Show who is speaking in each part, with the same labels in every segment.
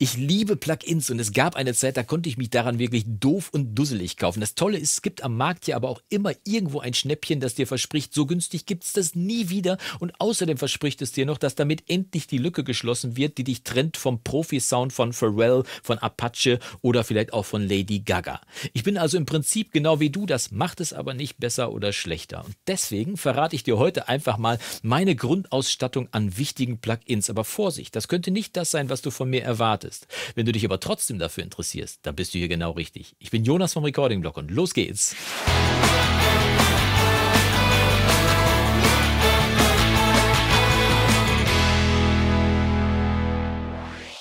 Speaker 1: Ich liebe Plugins und es gab eine Zeit, da konnte ich mich daran wirklich doof und dusselig kaufen. Das Tolle ist, es gibt am Markt ja aber auch immer irgendwo ein Schnäppchen, das dir verspricht, so günstig gibt es das nie wieder und außerdem verspricht es dir noch, dass damit endlich die Lücke geschlossen wird, die dich trennt vom Profi-Sound von Pharrell, von Apache oder vielleicht auch von Lady Gaga. Ich bin also im Prinzip genau wie du, das macht es aber nicht besser oder schlechter. Und deswegen verrate ich dir heute einfach mal meine Grundausstattung an wichtigen Plugins. Aber Vorsicht, das könnte nicht das sein, was du von mir erwartest solltest. Wenn du dich aber trotzdem dafür interessierst, dann bist du hier genau richtig. Ich bin Jonas vom Recording Blog und los geht's.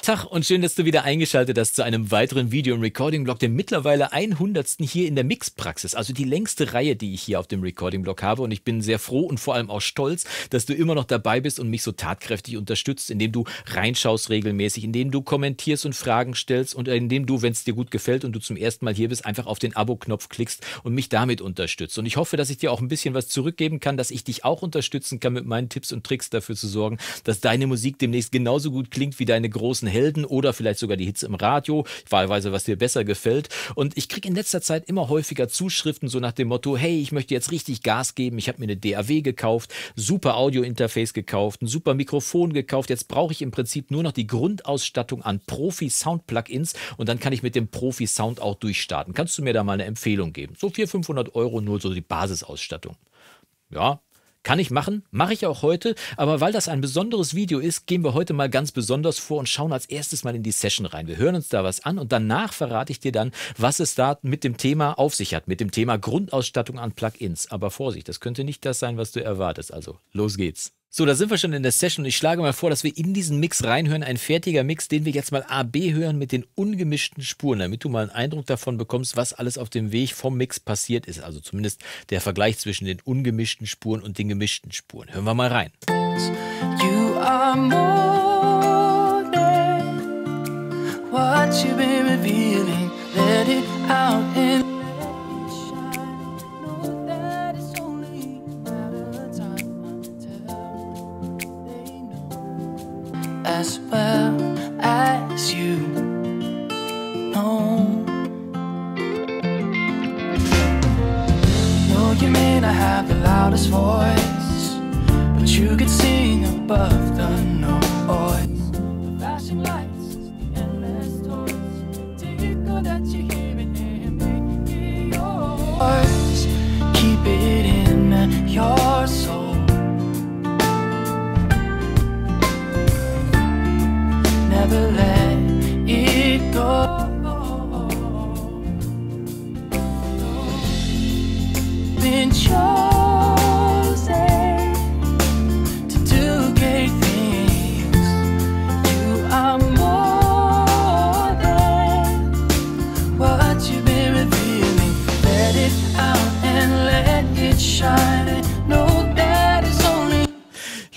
Speaker 1: Tag und schön, dass du wieder eingeschaltet hast zu einem weiteren Video- und Recording-Blog, dem mittlerweile 100. hier in der Mixpraxis, also die längste Reihe, die ich hier auf dem Recording-Blog habe. Und ich bin sehr froh und vor allem auch stolz, dass du immer noch dabei bist und mich so tatkräftig unterstützt, indem du reinschaust regelmäßig, indem du kommentierst und Fragen stellst und indem du, wenn es dir gut gefällt und du zum ersten Mal hier bist, einfach auf den Abo-Knopf klickst und mich damit unterstützt. Und ich hoffe, dass ich dir auch ein bisschen was zurückgeben kann, dass ich dich auch unterstützen kann mit meinen Tipps und Tricks dafür zu sorgen, dass deine Musik demnächst genauso gut klingt wie deine großen Helden Helden oder vielleicht sogar die Hits im Radio, wahlweise was dir besser gefällt. Und ich kriege in letzter Zeit immer häufiger Zuschriften so nach dem Motto, hey, ich möchte jetzt richtig Gas geben, ich habe mir eine DAW gekauft, super Audio-Interface gekauft, ein super Mikrofon gekauft, jetzt brauche ich im Prinzip nur noch die Grundausstattung an Profi-Sound-Plugins und dann kann ich mit dem Profi-Sound auch durchstarten. Kannst du mir da mal eine Empfehlung geben? So 400, 500 Euro nur so die Basisausstattung. Ja, kann ich machen, mache ich auch heute, aber weil das ein besonderes Video ist, gehen wir heute mal ganz besonders vor und schauen als erstes mal in die Session rein. Wir hören uns da was an und danach verrate ich dir dann, was es da mit dem Thema auf sich hat, mit dem Thema Grundausstattung an Plugins. Aber Vorsicht, das könnte nicht das sein, was du erwartest. Also, los geht's. So, da sind wir schon in der Session. Ich schlage mal vor, dass wir in diesen Mix reinhören. Ein fertiger Mix, den wir jetzt mal AB hören mit den ungemischten Spuren, damit du mal einen Eindruck davon bekommst, was alles auf dem Weg vom Mix passiert ist. Also zumindest der Vergleich zwischen den ungemischten Spuren und den gemischten Spuren. Hören wir mal rein. You are more than what you've been revealing. Let it out in last. never let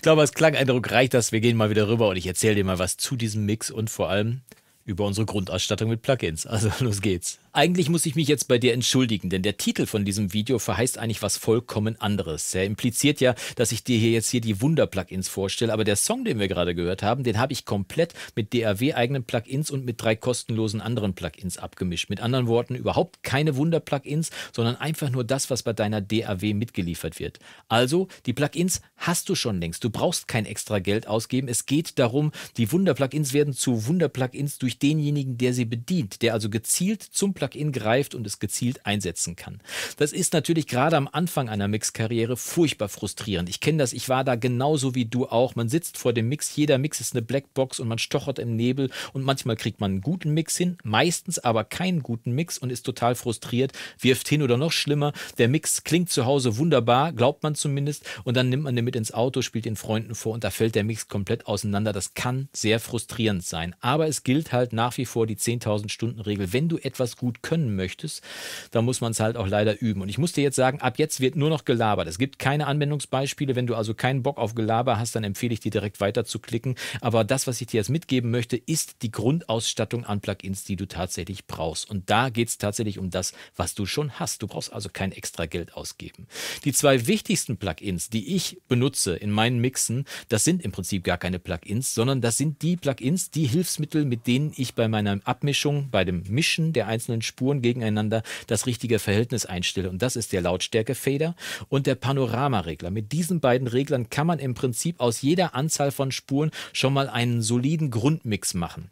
Speaker 1: Ich glaube, als Klangeindruck reicht das. Wir gehen mal wieder rüber und ich erzähle dir mal was zu diesem Mix und vor allem über unsere Grundausstattung mit Plugins. Also los geht's. Eigentlich muss ich mich jetzt bei dir entschuldigen, denn der Titel von diesem Video verheißt eigentlich was vollkommen anderes. Er impliziert ja, dass ich dir hier jetzt hier die Wunder-Plugins vorstelle, aber der Song, den wir gerade gehört haben, den habe ich komplett mit DAW-eigenen Plugins und mit drei kostenlosen anderen Plugins abgemischt. Mit anderen Worten, überhaupt keine Wunder-Plugins, sondern einfach nur das, was bei deiner DAW mitgeliefert wird. Also, die Plugins hast du schon längst. Du brauchst kein extra Geld ausgeben. Es geht darum, die Wunder-Plugins werden zu Wunder-Plugins durch denjenigen, der sie bedient, der also gezielt zum Plugin greift und es gezielt einsetzen kann. Das ist natürlich gerade am Anfang einer Mixkarriere furchtbar frustrierend. Ich kenne das, ich war da genauso wie du auch. Man sitzt vor dem Mix, jeder Mix ist eine Blackbox und man stochert im Nebel und manchmal kriegt man einen guten Mix hin, meistens aber keinen guten Mix und ist total frustriert, wirft hin oder noch schlimmer. Der Mix klingt zu Hause wunderbar, glaubt man zumindest, und dann nimmt man den mit ins Auto, spielt den Freunden vor und da fällt der Mix komplett auseinander. Das kann sehr frustrierend sein. Aber es gilt halt nach wie vor die 10.000 Stunden Regel. Wenn du etwas gut gut können möchtest, dann muss man es halt auch leider üben. Und ich muss dir jetzt sagen, ab jetzt wird nur noch gelabert. Es gibt keine Anwendungsbeispiele. Wenn du also keinen Bock auf Gelaber hast, dann empfehle ich dir direkt weiter zu klicken. Aber das, was ich dir jetzt mitgeben möchte, ist die Grundausstattung an Plugins, die du tatsächlich brauchst. Und da geht es tatsächlich um das, was du schon hast. Du brauchst also kein extra Geld ausgeben. Die zwei wichtigsten Plugins, die ich benutze in meinen Mixen, das sind im Prinzip gar keine Plugins, sondern das sind die Plugins, die Hilfsmittel, mit denen ich bei meiner Abmischung, bei dem Mischen der einzelnen einzelnen Spuren gegeneinander das richtige Verhältnis einstelle. Und das ist der Lautstärkefader und der Panoramaregler. Mit diesen beiden Reglern kann man im Prinzip aus jeder Anzahl von Spuren schon mal einen soliden Grundmix machen.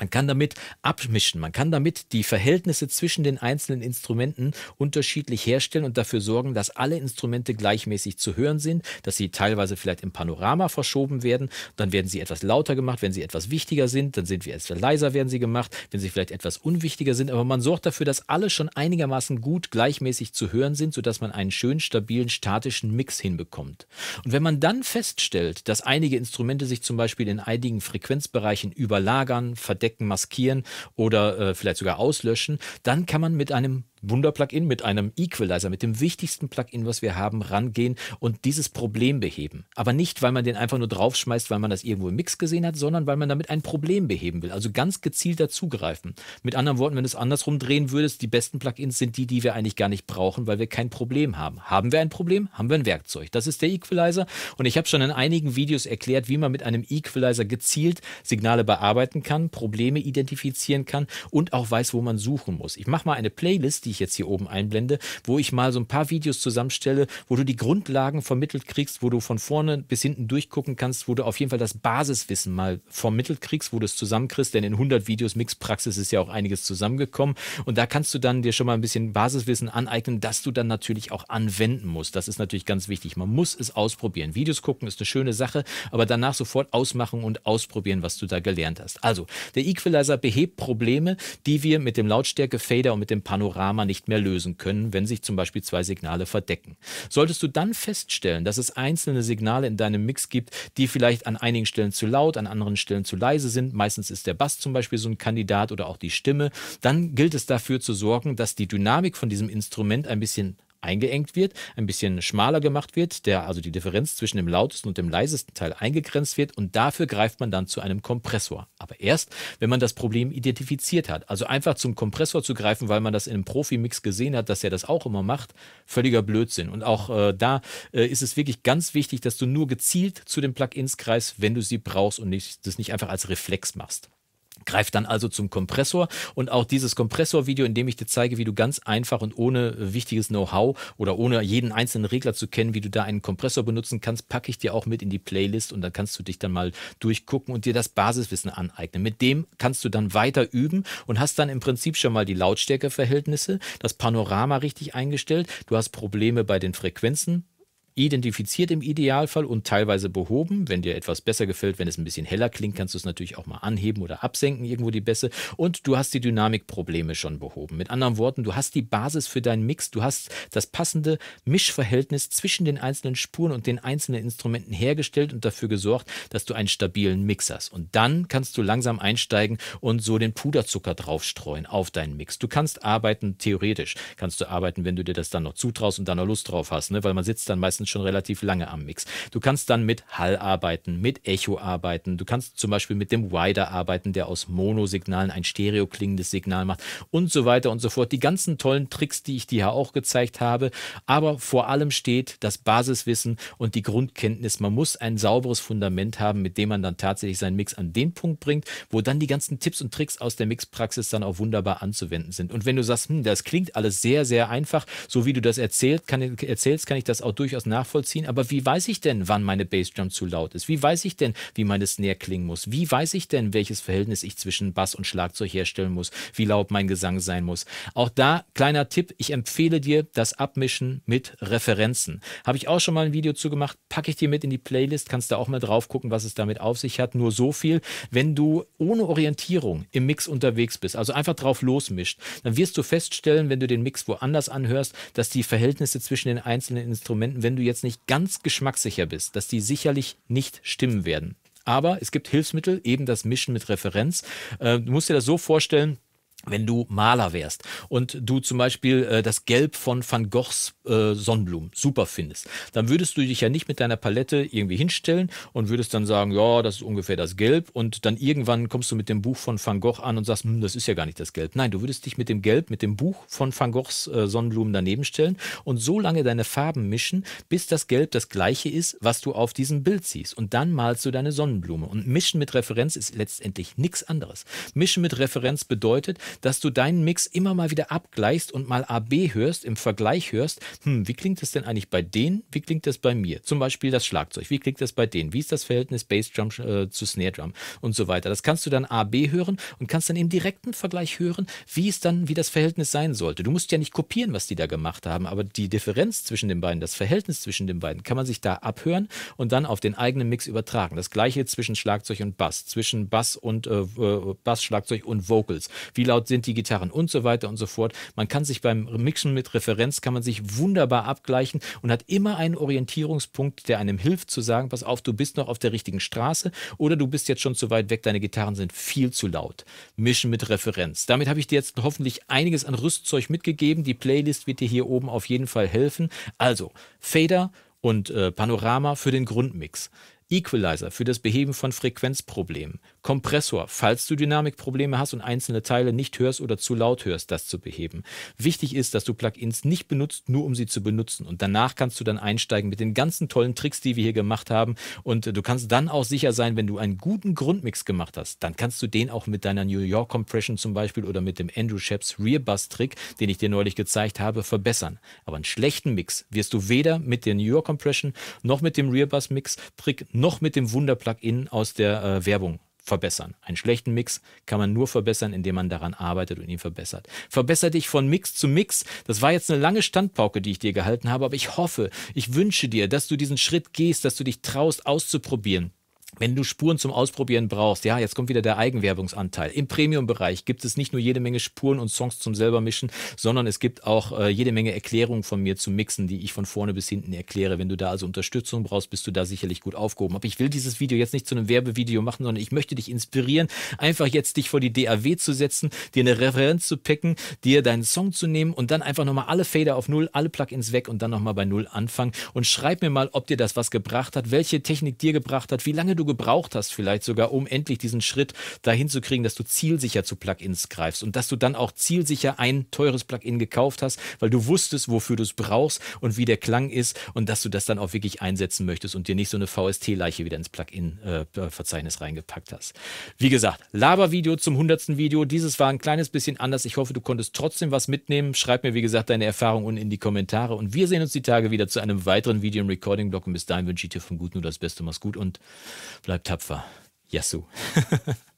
Speaker 1: Man kann damit abmischen, man kann damit die Verhältnisse zwischen den einzelnen Instrumenten unterschiedlich herstellen und dafür sorgen, dass alle Instrumente gleichmäßig zu hören sind, dass sie teilweise vielleicht im Panorama verschoben werden, dann werden sie etwas lauter gemacht, wenn sie etwas wichtiger sind, dann sind wir etwas leiser werden sie gemacht, wenn sie vielleicht etwas unwichtiger sind, aber man sorgt dafür, dass alle schon einigermaßen gut gleichmäßig zu hören sind, sodass man einen schönen, stabilen, statischen Mix hinbekommt. Und wenn man dann feststellt, dass einige Instrumente sich zum Beispiel in einigen Frequenzbereichen überlagern, verdecken, Objekten maskieren oder äh, vielleicht sogar auslöschen, dann kann man mit einem Wunder-Plugin mit einem Equalizer, mit dem wichtigsten Plugin, was wir haben, rangehen und dieses Problem beheben. Aber nicht, weil man den einfach nur draufschmeißt, weil man das irgendwo im Mix gesehen hat, sondern weil man damit ein Problem beheben will. Also ganz gezielt dazugreifen. Mit anderen Worten, wenn du es andersrum drehen würdest, die besten Plugins sind die, die wir eigentlich gar nicht brauchen, weil wir kein Problem haben. Haben wir ein Problem? Haben wir ein Werkzeug. Das ist der Equalizer. Und ich habe schon in einigen Videos erklärt, wie man mit einem Equalizer gezielt Signale bearbeiten kann, Probleme identifizieren kann und auch weiß, wo man suchen muss. Ich mache mal eine Playlist, die die ich jetzt hier oben einblende, wo ich mal so ein paar Videos zusammenstelle, wo du die Grundlagen vermittelt kriegst, wo du von vorne bis hinten durchgucken kannst, wo du auf jeden Fall das Basiswissen mal vermittelt kriegst, wo du es zusammenkriegst, denn in 100 Videos Mixpraxis ist ja auch einiges zusammengekommen und da kannst du dann dir schon mal ein bisschen Basiswissen aneignen, das du dann natürlich auch anwenden musst. Das ist natürlich ganz wichtig. Man muss es ausprobieren. Videos gucken ist eine schöne Sache, aber danach sofort ausmachen und ausprobieren, was du da gelernt hast. Also, der Equalizer behebt Probleme, die wir mit dem Lautstärke-Fader und mit dem Panorama Gamma nicht mehr lösen können, wenn sich zum Beispiel zwei Signale verdecken. Solltest du dann feststellen, dass es einzelne Signale in deinem Mix gibt, die vielleicht an einigen Stellen zu laut, an anderen Stellen zu leise sind, meistens ist der Bass zum Beispiel so ein Kandidat oder auch die Stimme, dann gilt es dafür zu sorgen, dass die Dynamik von diesem Instrument ein bisschen eingeengt wird, ein bisschen schmaler gemacht wird, der also die Differenz zwischen dem lautesten und dem leisesten Teil eingegrenzt wird und dafür greift man dann zu einem Kompressor. Aber erst, wenn man das Problem identifiziert hat. Also einfach zum Kompressor zu greifen, weil man das in einem Profi-Mix gesehen hat, dass er das auch immer macht, völliger Blödsinn. Und auch äh, da äh, ist es wirklich ganz wichtig, dass du nur gezielt zu den Plugins greifst, wenn du sie brauchst und nicht, das nicht einfach als Reflex machst greift dann also zum Kompressor und auch dieses Kompressorvideo, in dem ich dir zeige, wie du ganz einfach und ohne wichtiges Know-how oder ohne jeden einzelnen Regler zu kennen, wie du da einen Kompressor benutzen kannst, packe ich dir auch mit in die Playlist und dann kannst du dich dann mal durchgucken und dir das Basiswissen aneignen. Mit dem kannst du dann weiter üben und hast dann im Prinzip schon mal die Lautstärkeverhältnisse, das Panorama richtig eingestellt, du hast Probleme bei den Frequenzen identifiziert im Idealfall und teilweise behoben. Wenn dir etwas besser gefällt, wenn es ein bisschen heller klingt, kannst du es natürlich auch mal anheben oder absenken, irgendwo die Bässe. Und du hast die Dynamikprobleme schon behoben. Mit anderen Worten, du hast die Basis für deinen Mix, du hast das passende Mischverhältnis zwischen den einzelnen Spuren und den einzelnen Instrumenten hergestellt und dafür gesorgt, dass du einen stabilen Mix hast. Und dann kannst du langsam einsteigen und so den Puderzucker draufstreuen auf deinen Mix. Du kannst arbeiten, theoretisch kannst du arbeiten, wenn du dir das dann noch zutraust und dann noch Lust drauf hast, ne? weil man sitzt dann meistens meistens schon relativ lange am Mix. Du kannst dann mit Hall arbeiten, mit Echo arbeiten. Du kannst zum Beispiel mit dem Wider arbeiten, der aus Mono-Signalen ein stereo klingendes Signal macht und so weiter und so fort. Die ganzen tollen Tricks, die ich dir auch gezeigt habe. Aber vor allem steht das Basiswissen und die Grundkenntnis. Man muss ein sauberes Fundament haben, mit dem man dann tatsächlich seinen Mix an den Punkt bringt, wo dann die ganzen Tipps und Tricks aus der Mixpraxis dann auch wunderbar anzuwenden sind. Und wenn du sagst, hm, das klingt alles sehr, sehr einfach, so wie du das erzählt, kann, erzählst, kann ich das auch durchaus nachvollziehen, aber wie weiß ich denn, wann meine Bassdrum zu laut ist? Wie weiß ich denn, wie meine Snare klingen muss? Wie weiß ich denn, welches Verhältnis ich zwischen Bass und Schlagzeug herstellen muss? Wie laut mein Gesang sein muss? Auch da kleiner Tipp, ich empfehle dir das Abmischen mit Referenzen. Habe ich auch schon mal ein Video zu gemacht, packe ich dir mit in die Playlist, kannst da auch mal drauf gucken, was es damit auf sich hat. Nur so viel, wenn du ohne Orientierung im Mix unterwegs bist, also einfach drauf losmischt, dann wirst du feststellen, wenn du den Mix woanders anhörst, dass die Verhältnisse zwischen den einzelnen Instrumenten, wenn du du jetzt nicht ganz geschmackssicher bist, dass die sicherlich nicht stimmen werden. Aber es gibt Hilfsmittel, eben das Mischen mit Referenz. Äh, du musst dir das so vorstellen, wenn du Maler wärst und du zum Beispiel äh, das Gelb von Van Goghs äh, Sonnenblumen super findest, dann würdest du dich ja nicht mit deiner Palette irgendwie hinstellen und würdest dann sagen, ja, das ist ungefähr das Gelb und dann irgendwann kommst du mit dem Buch von Van Gogh an und sagst, hm, das ist ja gar nicht das Gelb. Nein, du würdest dich mit dem Gelb, mit dem Buch von Van Goghs äh, Sonnenblumen daneben stellen und so lange deine Farben mischen, bis das Gelb das gleiche ist, was du auf diesem Bild siehst und dann malst du deine Sonnenblume und mischen mit Referenz ist letztendlich nichts anderes. Mischen mit Referenz bedeutet, dass du deinen Mix immer mal wieder abgleichst und mal AB hörst, im Vergleich hörst, hm, wie klingt das denn eigentlich bei denen, wie klingt das bei mir? Zum Beispiel das Schlagzeug, wie klingt das bei denen? Wie ist das Verhältnis Bassdrum äh, zu Snare Drum und so weiter? Das kannst du dann AB hören und kannst dann im direkten Vergleich hören, wie es dann, wie das Verhältnis sein sollte. Du musst ja nicht kopieren, was die da gemacht haben, aber die Differenz zwischen den beiden, das Verhältnis zwischen den beiden, kann man sich da abhören und dann auf den eigenen Mix übertragen. Das gleiche zwischen Schlagzeug und Bass, zwischen Bass und äh, äh Bass, Schlagzeug und Vocals. Wie laut laut sind die Gitarren und so weiter und so fort. Man kann sich beim Mixen mit Referenz, kann man sich wunderbar abgleichen und hat immer einen Orientierungspunkt, der einem hilft zu sagen, pass auf, du bist noch auf der richtigen Straße oder du bist jetzt schon zu weit weg, deine Gitarren sind viel zu laut. Mischen mit Referenz. Damit habe ich dir jetzt hoffentlich einiges an Rüstzeug mitgegeben. Die Playlist wird dir hier oben auf jeden Fall helfen. Also Fader und äh, Panorama für den Grundmix. Equalizer für das Beheben von Frequenzproblemen, Kompressor, falls du Dynamikprobleme hast und einzelne Teile nicht hörst oder zu laut hörst, das zu beheben. Wichtig ist, dass du Plugins nicht benutzt, nur um sie zu benutzen. Und danach kannst du dann einsteigen mit den ganzen tollen Tricks, die wir hier gemacht haben. Und äh, du kannst dann auch sicher sein, wenn du einen guten Grundmix gemacht hast, dann kannst du den auch mit deiner New York Compression zum Beispiel oder mit dem Andrew Sheps Rear Bass Trick, den ich dir neulich gezeigt habe, verbessern. Aber einen schlechten Mix wirst du weder mit der New York Compression noch mit dem Rear Bass Mix Trick noch mit dem Wunder Plugin aus der äh, Werbung verbessern. Einen schlechten Mix kann man nur verbessern, indem man daran arbeitet und ihn verbessert. Verbessere dich von Mix zu Mix. Das war jetzt eine lange Standpauke, die ich dir gehalten habe, aber ich hoffe, ich wünsche dir, dass du diesen Schritt gehst, dass du dich traust, auszuprobieren wenn du Spuren zum Ausprobieren brauchst, ja, jetzt kommt wieder der Eigenwerbungsanteil. Im Premium-Bereich gibt es nicht nur jede Menge Spuren und Songs zum selber mischen, sondern es gibt auch äh, jede Menge Erklärungen von mir zu mixen, die ich von vorne bis hinten erkläre. Wenn du da also Unterstützung brauchst, bist du da sicherlich gut aufgehoben. Aber ich will dieses Video jetzt nicht zu einem Werbevideo machen, sondern ich möchte dich inspirieren, einfach jetzt dich vor die DAW zu setzen, dir eine Referenz zu picken, dir deinen Song zu nehmen und dann einfach nochmal alle Fader auf Null, alle Plugins weg und dann nochmal bei Null anfangen. Und schreib mir mal, ob dir das was gebracht hat, welche Technik dir gebracht hat, wie lange du du gebraucht hast, vielleicht sogar, um endlich diesen Schritt dahin zu kriegen, dass du zielsicher zu Plugins greifst und dass du dann auch zielsicher ein teures Plugin gekauft hast, weil du wusstest, wofür du es brauchst und wie der Klang ist und dass du das dann auch wirklich einsetzen möchtest und dir nicht so eine VST-Leiche wieder ins Plugin-Verzeichnis äh, reingepackt hast. Wie gesagt, Labervideo zum 100. Video. Dieses war ein kleines bisschen anders. Ich hoffe, du konntest trotzdem was mitnehmen. Schreib mir, wie gesagt, deine Erfahrungen unten in die Kommentare und wir sehen uns die Tage wieder zu einem weiteren Video im Recording-Blog und bis dahin wünsche ich dir vom Guten nur das Beste. Mach's gut und Bleib tapfer. Yasu.